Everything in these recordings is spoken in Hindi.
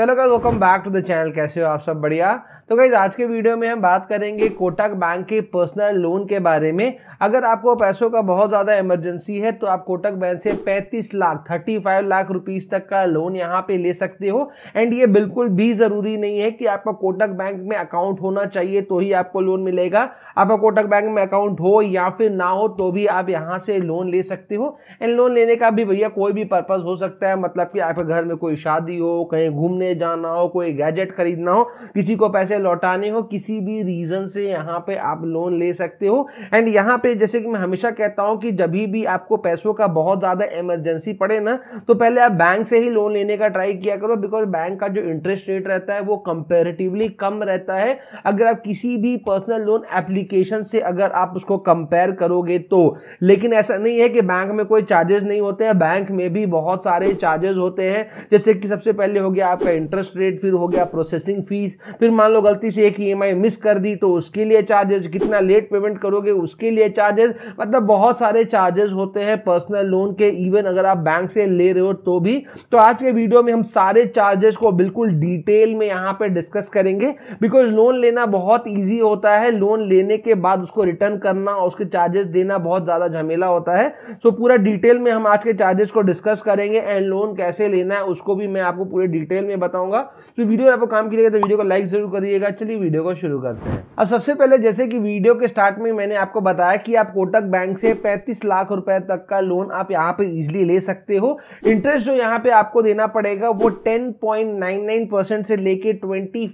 चलो guys welcome back to the channel कैसे हो आप सब बढ़िया तो गाइज आज के वीडियो में हम बात करेंगे कोटक बैंक के पर्सनल लोन के बारे में अगर आपको पैसों का बहुत ज़्यादा इमरजेंसी है तो आप कोटक बैंक से 35 लाख 35 लाख रुपीस तक का लोन यहाँ पे ले सकते हो एंड ये बिल्कुल भी ज़रूरी नहीं है कि आपका कोटक बैंक में अकाउंट होना चाहिए तो ही आपको लोन मिलेगा आपका कोटक बैंक में अकाउंट हो या फिर ना हो तो भी आप यहाँ से लोन ले सकते हो एंड लोन लेने का भी भैया कोई भी पर्पज़ हो सकता है मतलब कि आपके घर में कोई शादी हो कहीं घूमने घूमने जाना हो कोई गैजेट खरीदना हो किसी को पैसे लौटाने हो किसी भी रीज़न से यहाँ पे आप लोन ले सकते हो एंड यहाँ पे जैसे कि मैं हमेशा कहता हूँ कि जब भी आपको पैसों का बहुत ज़्यादा इमरजेंसी पड़े ना तो पहले आप बैंक से ही लोन लेने का ट्राई किया करो बिकॉज बैंक का जो इंटरेस्ट रेट रहता है वो कंपेरेटिवली कम रहता है अगर आप किसी भी पर्सनल लोन एप्लीकेशन से अगर आप उसको कंपेयर करोगे तो लेकिन ऐसा नहीं है कि बैंक में कोई चार्जेस नहीं होते हैं बैंक में भी बहुत सारे चार्जेस होते हैं जैसे कि सबसे पहले हो गया आपका इंटरेस्ट रेट फिर हो गया प्रोसेसिंग फीस फिर मान लो गलती से एक ई मिस कर दी तो उसके लिए चार्जेस कितना लेट पेमेंट करोगे उसके लिए चार्जेस मतलब बहुत सारे चार्जेस होते हैं पर्सनल लोन के इवन अगर आप बैंक से ले रहे हो तो भी तो आज के वीडियो में हम सारे चार्जेस को बिल्कुल डिटेल में यहाँ पर डिस्कस करेंगे बिकॉज लोन लेना बहुत ईजी होता है लोन लेने के बाद उसको रिटर्न करना उसके चार्जेस देना बहुत ज़्यादा झमेला होता है सो तो पूरा डिटेल में हम आज के चार्जेस को डिस्कस करेंगे एंड लोन कैसे लेना है उसको भी मैं आपको पूरे डिटेल में बताऊंगा तो वीडियो आपको काम की तो वीडियो को लाइक जरूर करिएगा चलिए वीडियो को शुरू करते हैं अब सबसे पहले जैसे कि वीडियो के स्टार्ट में मैंने आपको बताया कि आप कोटक बैंक से पैंतीस लाख रुपए तक का लोन आप यहाँ पे इजिली ले सकते हो इंटरेस्ट जो यहाँ पे आपको देना पड़ेगा वो टेन से लेके ट्वेंटी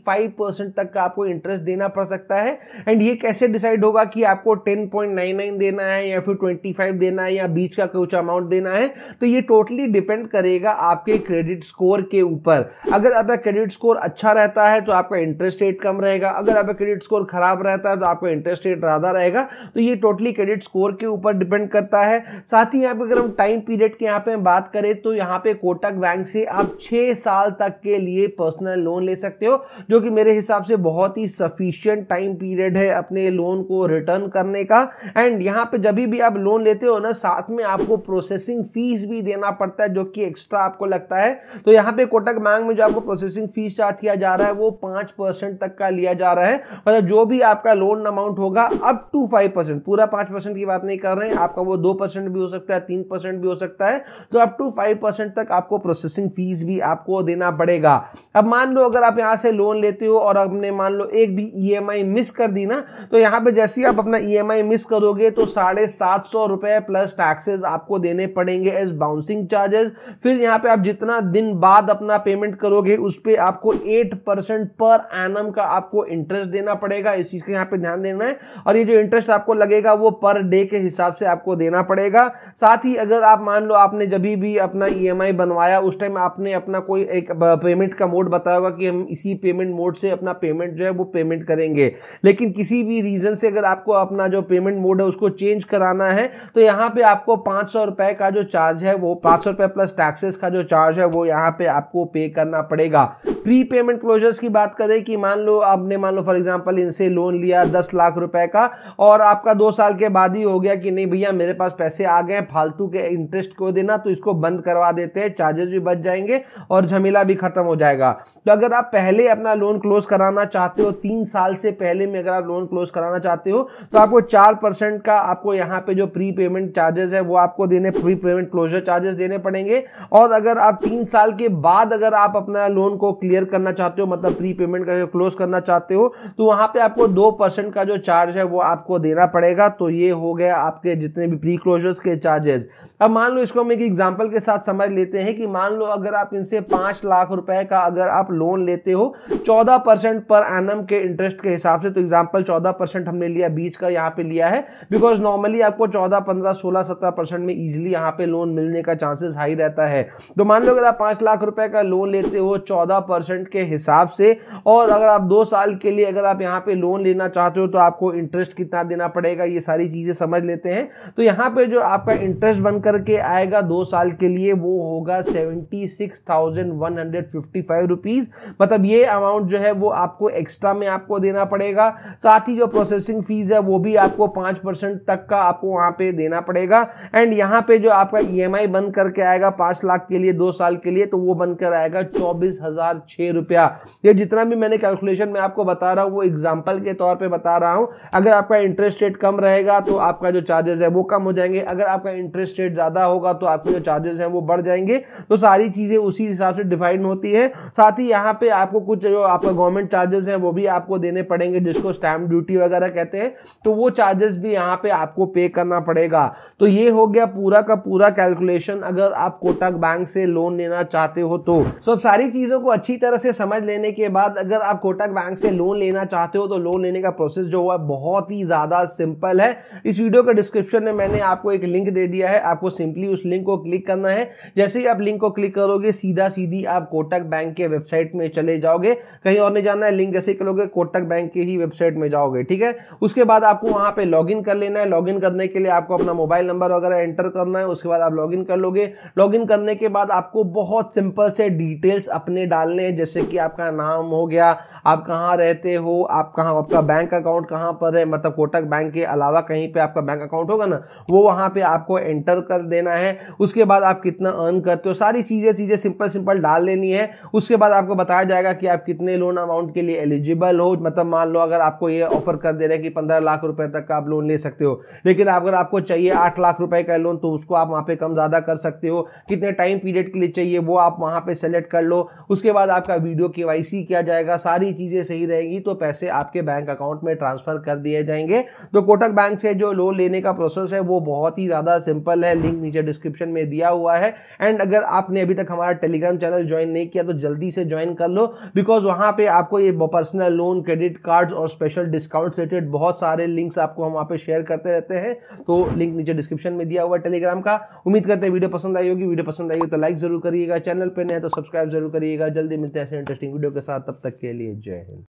तक का आपको इंटरेस्ट देना पड़ सकता है एंड ये कैसे डिसाइड होगा कि आपको 10.99 देना है या फिर 25 देना है या बीच का कुछ अमाउंट देना है तो ये टोटली डिपेंड करेगा आपके क्रेडिट स्कोर के ऊपर अगर आपका क्रेडिट स्कोर अच्छा रहता है तो आपका इंटरेस्ट रेट कम रहेगा अगर आपका क्रेडिट स्कोर खराब रहता है तो आपका इंटरेस्ट रेट ज़्यादा रहेगा तो ये टोटली क्रेडिट स्कोर के ऊपर डिपेंड करता है साथ ही यहाँ पे अगर हम टाइम पीरियड के यहाँ पे बात करें तो यहाँ पे कोटक बैंक से आप छह साल तक के लिए पर्सनल लोन ले सकते हो जो कि मेरे हिसाब से बहुत ही सफिशियंट टाइम पीरियड है अपने लोन को रिटर्न करने का एंड यहाँ पे जब भी आप लोन लेते हो ना साथ में आपको प्रोसेसिंग फीस भी देना पड़ता है जो कि एक्स्ट्रा आपको लगता है तो यहाँ पे कोटक बैंक में जो आपको प्रोसेसिंग फीस चार्ज किया जा रहा है वो पांच परसेंट तक का लिया जा रहा है मतलब जो भी आपका लोन अमाउंट होगा अप टू फाइव परसेंट पूरा पांच परसेंट की बात नहीं कर रहे हैं आपका वो दो परसेंट भी हो सकता है तीन परसेंट भी हो सकता है तो अप टू फाइव परसेंट तक आपको प्रोसेसिंग फीस भी आपको देना पड़ेगा अब मान लो अगर आप यहाँ से लोन लेते हो और आपने मान लो एक भी ई e मिस कर दी ना तो यहाँ पे जैसे ही आप अपना ई e मिस करोगे तो साढ़े सात सौ रुपए प्लस टैक्सेस आपको देने पड़ेंगे एज बाउंसिंग चार्जेस फिर यहाँ पे आप जितना दिन बाद अपना पेमेंट करोगे करोगे उस पर आपको एट परसेंट पर एन का आपको इंटरेस्ट देना पड़ेगा इस चीज़ का यहाँ पे ध्यान देना है और ये जो इंटरेस्ट आपको लगेगा वो पर डे के हिसाब से आपको देना पड़ेगा साथ ही अगर आप मान लो आपने जब भी अपना ई e बनवाया उस टाइम आपने अपना कोई एक पेमेंट का मोड बताया होगा कि हम इसी पेमेंट मोड से अपना पेमेंट जो है वो पेमेंट करेंगे लेकिन किसी भी रीज़न से अगर आपको अपना जो पेमेंट मोड है उसको चेंज कराना है तो यहाँ पे आपको पांच सौ रुपये का जो चार्ज है वो पांच सौ रुपये प्लस टैक्सेस का जो चार्ज है वो यहाँ पे आपको पे करना करना पड़ेगा प्री पेमेंट क्लोजर्स की बात करें कि मान लो आपने मान लो फॉर एग्जाम्पल इनसे लोन लिया दस लाख रुपए का और आपका दो साल के बाद ही हो गया कि नहीं भैया मेरे पास पैसे आ गए फालतू के इंटरेस्ट को देना तो इसको बंद करवा देते हैं चार्जेस भी बच जाएंगे और झमेला भी खत्म हो जाएगा तो अगर आप पहले अपना लोन क्लोज कराना चाहते हो तीन साल से पहले में अगर आप लोन क्लोज कराना चाहते हो तो आपको चार परसेंट का आपको यहाँ पे जो प्री पेमेंट चार्जेस है वो आपको देने प्री पेमेंट क्लोजर चार्जेस देने पड़ेंगे और अगर आप तीन साल के बाद अगर आप अपना है लोन को क्लियर करना चाहते हो मतलब प्री पेमेंट करके क्लोज करना चाहते हो तो वहाँ पे आपको दो परसेंट का जो चार्ज है वो आपको देना पड़ेगा तो ये हो गया आपके जितने भी प्री क्लोजर्स के चार्जेस अब मान लो इसको हम एक एग्जाम्पल के साथ समझ लेते हैं कि मान लो अगर आप इनसे पांच लाख रुपए का अगर आप लोन लेते हो चौदह परसेंट पर एनम के इंटरेस्ट के हिसाब से तो एग्जाम्पल चौदह परसेंट हमने लिया बीच का यहाँ पे लिया है बिकॉज नॉर्मली आपको चौदह पंद्रह सोलह सत्रह परसेंट में इजिली यहाँ पे लोन मिलने का चांसेस हाई रहता है तो मान लो अगर आप पांच लाख रुपए का लोन लेते हो चौदह परसेंट के हिसाब से और अगर आप दो साल के लिए अगर आप यहाँ पे लोन लेना चाहते हो तो आपको इंटरेस्ट कितना देना पड़ेगा ये सारी चीजें समझ लेते हैं तो यहाँ पे जो आपका इंटरेस्ट बनकर करके आएगा दो साल के लिए वो होगा seventy six thousand one hundred fifty five rupees मतलब ये अमाउंट जो है वो आपको एक्स्ट्रा में आपको देना पड़ेगा साथ ही जो प्रोसेसिंग फीस है वो भी आपको पांच परसेंट तक का आपको वहां पे देना पड़ेगा एंड यहाँ पे जो आपका ई e बंद करके आएगा पांच लाख के लिए दो साल के लिए तो वो बनकर आएगा चौबीस हज़ार छह रुपया ये जितना भी मैंने कैलकुलेशन में आपको बता रहा हूँ वो एग्जाम्पल के तौर पर बता रहा हूँ अगर आपका इंटरेस्ट रेट कम रहेगा तो आपका जो चार्जेस है वो कम हो जाएंगे अगर आपका इंटरेस्ट रेट ज़्यादा होगा तो आपके जो चार्जेस हैं वो बढ़ जाएंगे तो सारी चीज़ें उसी हिसाब से डिफाइन होती है साथ ही यहाँ पे आपको कुछ जो आपका गवर्नमेंट चार्जेस हैं वो भी आपको देने पड़ेंगे जिसको स्टैम्प ड्यूटी वगैरह कहते हैं तो वो चार्जेस भी यहाँ पे आपको पे करना पड़ेगा तो ये हो गया पूरा का पूरा कैलकुलेशन अगर आप कोटक बैंक से लोन लेना चाहते हो तो सब सारी चीज़ों को अच्छी तरह से समझ लेने के बाद अगर आप कोटक बैंक से लोन लेना चाहते हो तो लोन लेने का प्रोसेस जो हुआ बहुत ही ज़्यादा सिंपल है इस वीडियो के डिस्क्रिप्शन में मैंने आपको एक लिंक दे दिया है आपको आपको सिंपली उस लिंक को क्लिक करना है जैसे ही आप लिंक को क्लिक करोगे सीधा सीधी आप कोटक बैंक के वेबसाइट में चले जाओगे कहीं और नहीं जाना है लिंक जैसे करोगे कोटक बैंक के ही वेबसाइट में जाओगे ठीक है उसके बाद आपको वहां पे लॉगिन कर लेना है लॉगिन करने के लिए आपको अपना मोबाइल नंबर वगैरह एंटर करना है उसके बाद आप लॉगिन कर लोगे लॉगिन करने के बाद आपको बहुत सिंपल से डिटेल्स अपने डालने हैं जैसे कि आपका नाम हो गया आप कहाँ रहते हो आप कहाँ आपका बैंक अकाउंट कहाँ पर है मतलब कोटक बैंक के अलावा कहीं पे आपका बैंक अकाउंट होगा ना वो वहाँ पे आपको एंटर कर कर देना है उसके बाद आप कितना अर्न करते हो सारी चीज़ें चीज़ें सिंपल सिंपल डाल लेनी है उसके बाद आपको बताया जाएगा कि आप कितने लोन अमाउंट के लिए एलिजिबल हो मतलब मान लो अगर आपको ये ऑफर कर दे रहे हैं कि पंद्रह लाख रुपए तक का आप लोन ले सकते हो लेकिन अगर आपको चाहिए आठ लाख रुपए का लोन तो उसको आप वहाँ पर कम ज़्यादा कर सकते हो कितने टाइम पीरियड के लिए चाहिए वो आप वहाँ पर सेलेक्ट कर लो उसके बाद आपका वीडियो के किया जाएगा सारी चीज़ें सही रहेगी तो पैसे आपके बैंक अकाउंट में ट्रांसफ़र कर दिए जाएंगे तो कोटक बैंक से जो लोन लेने का प्रोसेस है वो बहुत ही ज़्यादा सिंपल है लिंक नीचे डिस्क्रिप्शन में दिया हुआ है एंड अगर आपने अभी तक हमारा टेलीग्राम चैनल ज्वाइन नहीं किया तो जल्दी से ज्वाइन कर लो बिकॉज वहां पे आपको ये पर्सनल लोन क्रेडिट कार्ड्स और स्पेशल डिस्काउंट रिलेटेड बहुत सारे लिंक्स आपको हम वहाँ पे शेयर करते रहते हैं तो लिंक नीचे डिस्क्रिप्शन में दिया हुआ टेलीग्राम का उम्मीद करते हैं वीडियो पसंद आई होगी वीडियो पसंद आई हो तो लाइक जरूर करिएगा चैनल पर नहीं तो सब्सक्राइब जरूर करिएगा जल्दी मिलते हैं ऐसे इंटरेस्टिंग वीडियो के साथ तब तक के लिए जय हिंद